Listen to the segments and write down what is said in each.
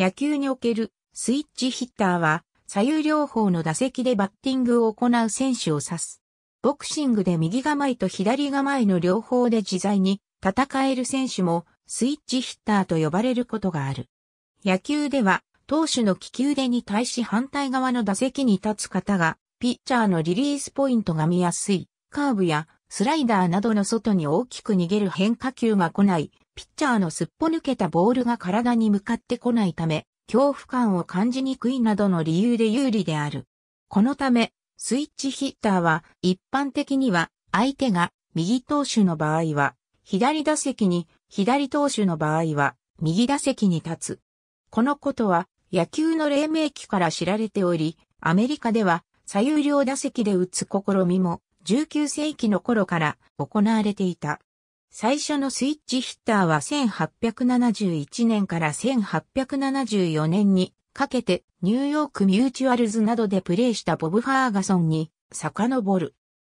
野球におけるスイッチヒッターは左右両方の打席でバッティングを行う選手を指す。ボクシングで右構えと左構えの両方で自在に戦える選手もスイッチヒッターと呼ばれることがある。野球では投手の利き腕に対し反対側の打席に立つ方がピッチャーのリリースポイントが見やすいカーブやスライダーなどの外に大きく逃げる変化球が来ないピッチャーのすっぽ抜けたボールが体に向かってこないため、恐怖感を感じにくいなどの理由で有利である。このため、スイッチヒッターは一般的には相手が右投手の場合は左打席に、左投手の場合は右打席に立つ。このことは野球の黎明期から知られており、アメリカでは左右両打席で打つ試みも19世紀の頃から行われていた。最初のスイッチヒッターは1871年から1874年にかけてニューヨークミューチュアルズなどでプレーしたボブ・ファーガソンに遡る。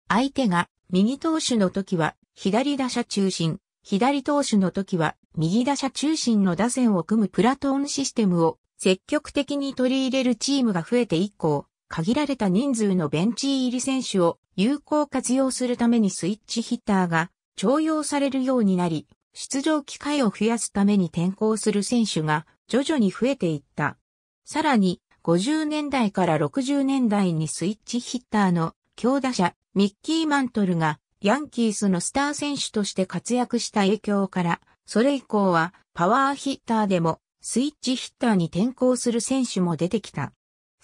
相手が右投手の時は左打者中心、左投手の時は右打者中心の打線を組むプラトーンシステムを積極的に取り入れるチームが増えて以降、限られた人数のベンチ入り選手を有効活用するためにスイッチヒッターが徴用されるようになり、出場機会を増やすために転校する選手が徐々に増えていった。さらに、50年代から60年代にスイッチヒッターの強打者ミッキー・マントルがヤンキースのスター選手として活躍した影響から、それ以降はパワーヒッターでもスイッチヒッターに転向する選手も出てきた。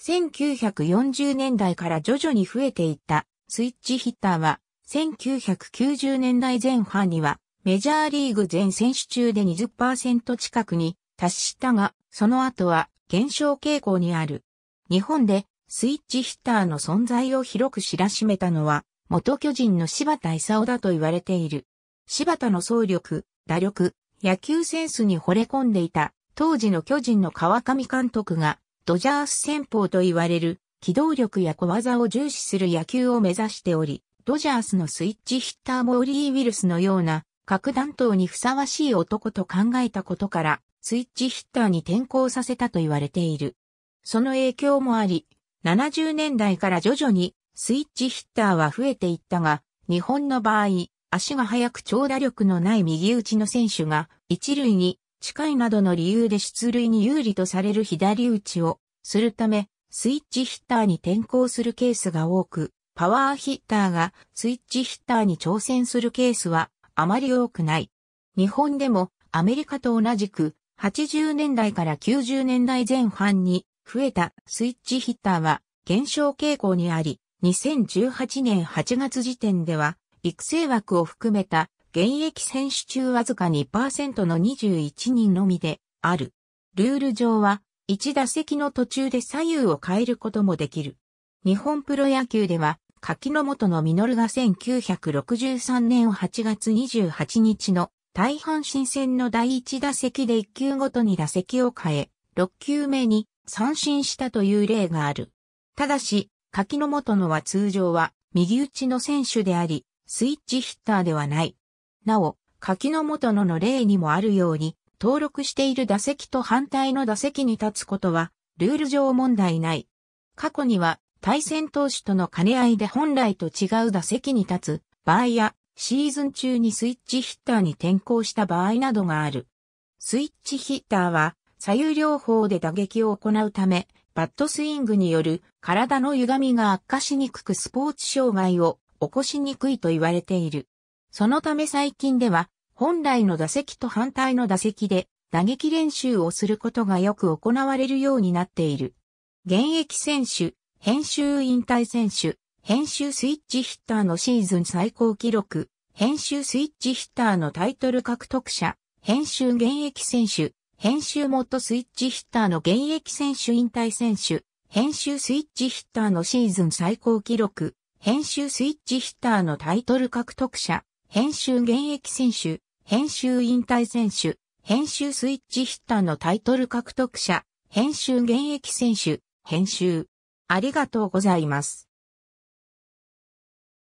1940年代から徐々に増えていったスイッチヒッターは1990年代前半には、メジャーリーグ全選手中で20%近くに達したが、その後は減少傾向にある。日本でスイッチヒッターの存在を広く知らしめたのは、元巨人の柴田勲だと言われている。柴田の総力、打力、野球センスに惚れ込んでいた、当時の巨人の川上監督が、ドジャース戦法と言われる、機動力や小技を重視する野球を目指しており、ドジャースのスイッチヒッターモーリー・ウィルスのような、核弾頭にふさわしい男と考えたことから、スイッチヒッターに転向させたと言われている。その影響もあり、70年代から徐々にスイッチヒッターは増えていったが、日本の場合、足が速く長打力のない右打ちの選手が一塁に近いなどの理由で出塁に有利とされる左打ちをするため、スイッチヒッターに転向するケースが多く、パワーヒッターがスイッチヒッターに挑戦するケースはあまり多くない。日本でもアメリカと同じく80年代から90年代前半に増えたスイッチヒッターは減少傾向にあり、2018年8月時点では育成枠を含めた現役選手中わずか2%の21人のみである。ルール上は1打席の途中で左右を変えることもできる。日本プロ野球では柿の元の実が1963年8月28日の大阪新戦の第1打席で1球ごとに打席を変え、6球目に三振したという例がある。ただし、柿の元のは通常は右打ちの選手であり、スイッチヒッターではない。なお、柿の元のの例にもあるように、登録している打席と反対の打席に立つことは、ルール上問題ない。過去には、対戦投手との兼ね合いで本来と違う打席に立つ場合や、シーズン中にスイッチヒッターに転向した場合などがある。スイッチヒッターは、左右両方で打撃を行うため、バットスイングによる体の歪みが悪化しにくくスポーツ障害を起こしにくいと言われている。そのため最近では、本来の打席と反対の打席で打撃練習をすることがよく行われるようになっている。現役選手、編集引退選手、編集スイッチヒッターのシーズン最高記録、編集スイッチヒッターのタイトル獲得者、編集現役選手、編集元スイッチヒッターの現役選手引退選手、編集スイッチヒッターのシーズン最高記録、編集スイッチヒッターのタイトル獲得者、編集現役選手、編集引退選手、編集スイッチヒッターのタイトル獲得者、編集現役選手、編集。ありがとうございます。